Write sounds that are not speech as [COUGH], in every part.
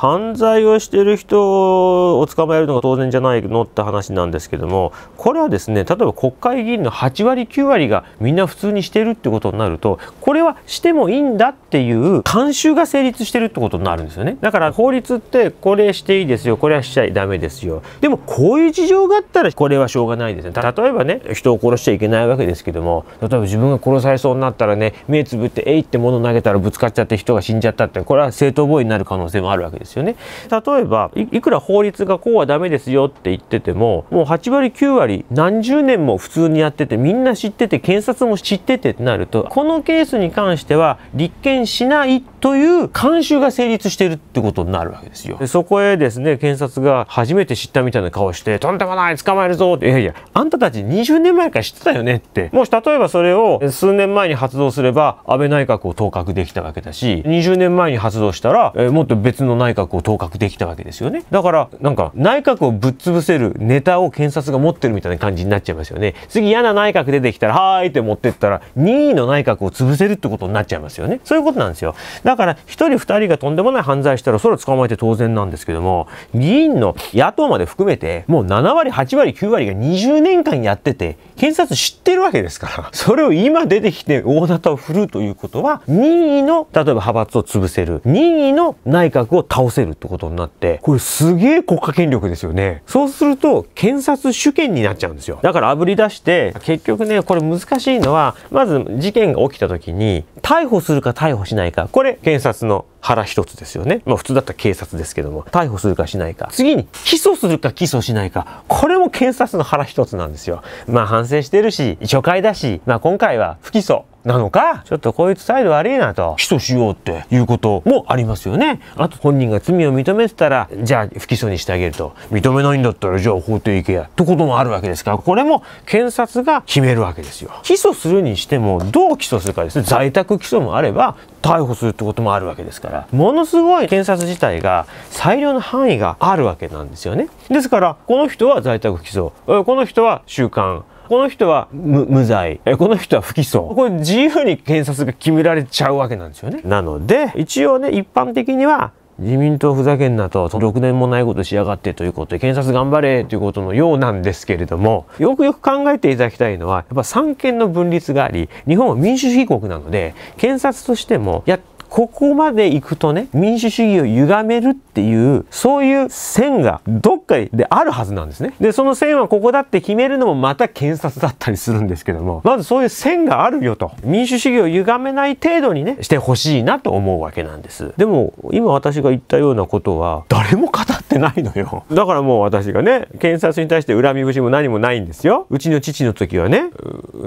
犯罪をしてる人を捕まえるのが当然じゃないのって話なんですけどもこれはですね例えば国会議員の8割9割がみんな普通にしてるってことになるとこれはしてもいいんだっていう慣習が成立してるってことになるんですよねだから法律ってこれしていいですよこれはしちゃダメですよでもこういう事情があったらこれはしょうがないですね例えばね人を殺しちゃいけないわけですけども例えば自分が殺されそうになったらね目つぶってえいって物投げたらぶつかっちゃって人が死んじゃったってこれは正当防衛になる可能性もあるわけですですよね。例えばいくら法律がこうはダメですよって言っててももう8割9割何十年も普通にやっててみんな知ってて検察も知っててってなるとこのケースに関しては立件しないという慣習が成立してるってことになるわけですよ。でそこへですね検察が初めて知ったみたいな顔してとんでもない捕まえるぞっていやいやあんたたち20年前から知ってたよねってもし例えばそれを数年前に発動すれば安倍内閣を当確できたわけだし20年前に発動したら、えもっと別の内閣閣を当確できたわけですよねだからなんか内閣をぶっ潰せるネタを検察が持ってるみたいな感じになっちゃいますよね次嫌な内閣出てきたらはーいって持ってったら任意の内閣を潰せるってことになっちゃいますよねそういうことなんですよだから1人2人がとんでもない犯罪したらそれを捕まえて当然なんですけども議員の野党まで含めてもう7割8割9割が20年間やってて検察知ってるわけですから、[LAUGHS] それを今出てきて大型を振るうということは、任意の、例えば派閥を潰せる、任意の内閣を倒せるってことになって、これすげえ国家権力ですよね。そうすると、検察主権になっちゃうんですよ。だから炙り出して、結局ね、これ難しいのは、まず事件が起きた時に、逮捕するか逮捕しないか、これ検察の腹一つですよね。まあ普通だったら警察ですけども、逮捕するかしないか。次に、起訴するか起訴しないか。これも検察の腹一つなんですよ。まあ省してるし、初回だし、まあ今回は不起訴なのか、ちょっとこいつ態度悪いなと、起訴しようっていうこともありますよね。あと本人が罪を認めてたら、じゃあ不起訴にしてあげると。認めないんだったら、じゃあ法廷行けや。ってこともあるわけですから、これも検察が決めるわけですよ。起訴するにしても、どう起訴するかです在宅起訴もあれば、逮捕するってこともあるわけですから、ものすごい検察自体が裁量の範囲があるわけなんですよね。ですから、この人は在宅起訴、この人は習慣。この人は無罪、えこの人は不起訴。これ自由に検察が決められちゃうわけなんですよね。なので、一応ね、一般的には、自民党ふざけんなと、6年もないことしやがってということで、検察頑張れということのようなんですけれども、よくよく考えていただきたいのは、やっぱ三権の分立があり、日本は民主主義国なので、検察としても、いや、ここまで行くとね、民主主義を歪めるっていう、そういう線がどっかであるはずなんですね。で、その線はここだって決めるのもまた検察だったりするんですけども、まずそういう線があるよと、民主主義を歪めない程度にね、してほしいなと思うわけなんです。でも、今私が言ったようなことは、誰も語ってないのよ。だからもう私がね、検察に対して恨み節も何もないんですよ。うちの父の時はね、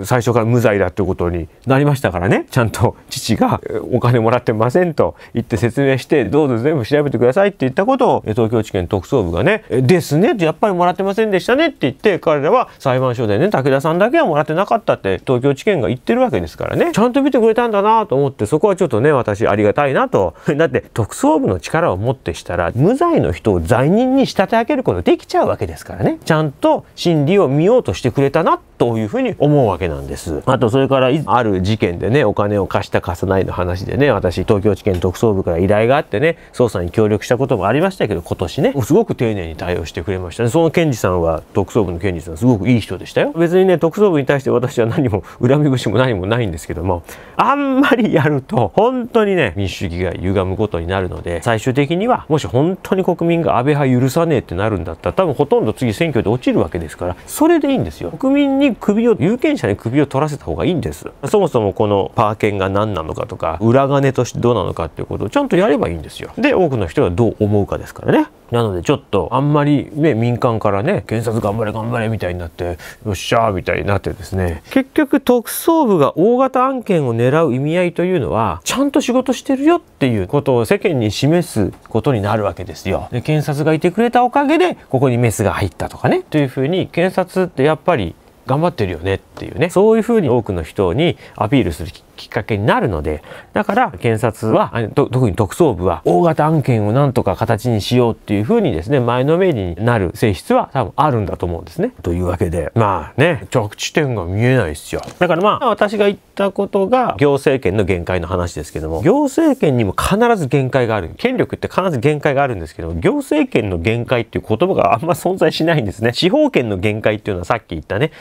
最初から無罪だってことになりましたからね、ちゃんと父がお金もらっててませんと言って説明してどうぞ全部調べてくださいって言ったことを東京地検特捜部がね「ですね」ってやっぱりもらってませんでしたねって言って彼らは裁判所でね武田さんだけはもらってなかったって東京地検が言ってるわけですからねちゃんと見てくれたんだなと思ってそこはちょっとね私ありがたいなと [LAUGHS] だって特捜部の力をもってしたら無罪の人を罪人に仕立て上げることできちゃうわけですからねちゃんと真理を見ようとしてくれたなってというふうに思うわけなんです。あとそれからある事件でねお金を貸した貸さないの話でね私東京地検特捜部から依頼があってね捜査に協力したこともありましたけど今年ねすごく丁寧に対応してくれましたねその検事さんは特捜部の検事さんすごくいい人でしたよ別にね特捜部に対して私は何も恨み節も何もないんですけどもあんまりやると本当にね民主主義が歪むことになるので最終的にはもし本当に国民が安倍派許さねえってなるんだったら多分ほとんど次選挙で落ちるわけですからそれでいいんですよ国民に首を有権者に首を取らせた方がいいんですそもそもこのパーンが何なのかとか裏金としてどうなのかっていうことをちゃんとやればいいんですよで多くの人がどう思うかですからねなのでちょっとあんまり、ね、民間からね検察頑張れ頑張れみたいになってよっしゃーみたいになってですね結局特捜部が大型案件を狙う意味合いというのはちゃんと仕事してるよっていうことを世間に示すことになるわけですよ。で検察がいてくれたおかげでここにメスが入ったとかねというふうに検察ってやっぱり頑張ってるよねっていうねそういうふうに多くの人にアピールするきっかけになるのでだから検察は特に特捜部は大型案件をなんとか形にしようっていうふうにですね前のめりになる性質は多分あるんだと思うんですね。というわけでまあね着地点が見えないですよだからまあ私が言ったことが行政権の限界の話ですけども行政権にも必ず限界がある権力って必ず限界があるんですけど行政権の限界っていう言葉があんま存在しないんですね。司法権の限界っていうのはさっき言ったね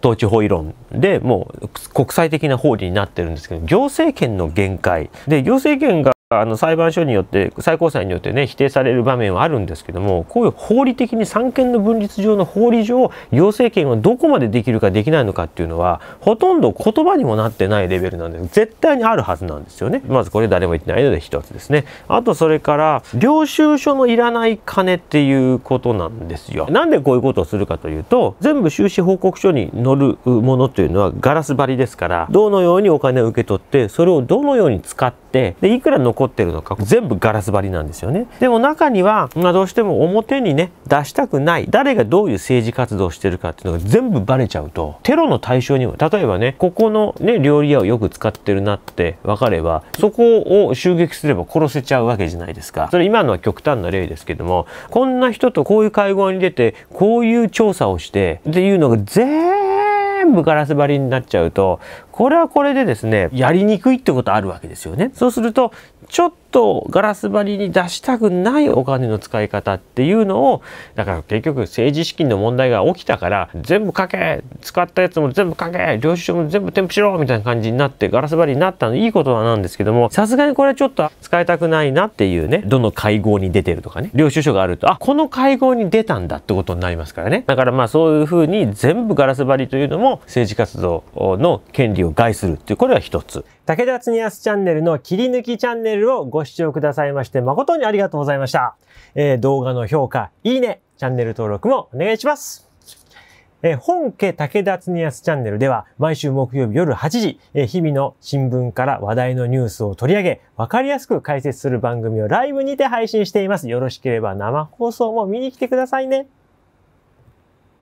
統治法異論でもう国際的な法理になってるんですけど行政権の限界で行政権があの裁判所によって最高裁によってね否定される場面はあるんですけどもこういう法理的に三権の分立上の法理上行政権はどこまでできるかできないのかっていうのはほとんど言葉にもなってないレベルなんです絶対にあるはずなんですよねまずこれ誰も言ってないので一つですねあとそれから領収書のいらない金っていうことなんですよなんでこういうことをするかというと全部収支報告書に載るものというのはガラス張りですからどのようにお金を受け取ってそれをどのように使ってでいくら残残ってるのか全部ガラス張りなんですよねでも中には、まあ、どうしても表にね出したくない誰がどういう政治活動をしてるかっていうのが全部バレちゃうとテロの対象にも例えばねここのね料理屋をよく使ってるなって分かればそこを襲撃すれば殺せちゃうわけじゃないですかそれ今のは極端な例ですけどもこんな人とこういう会合に出てこういう調査をしてっていうのが全部ガラス張りになっちゃうとこれはこれでですね、やりにくいってことあるわけですよね。そうすると、ちょっとガラス張りに出したくないお金の使い方っていうのを、だから結局政治資金の問題が起きたから、全部書け使ったやつも全部書け領収書も全部添付しろみたいな感じになってガラス張りになったのいいことはなんですけども、さすがにこれちょっと使いたくないなっていうね、どの会合に出てるとかね、領収書があると、あ、この会合に出たんだってことになりますからね。だからまあそういうふうに全部ガラス張りというのも政治活動の権利を害するっていう、これは一つ。武田恒康チャンネルの切り抜きチャンネルをご視聴くださいまして、誠にありがとうございました。えー、動画の評価、いいね、チャンネル登録もお願いします。えー、本家武田恒康チャンネルでは、毎週木曜日夜8時、えー、日々の新聞から話題のニュースを取り上げ、わかりやすく解説する番組をライブにて配信しています。よろしければ生放送も見に来てくださいね。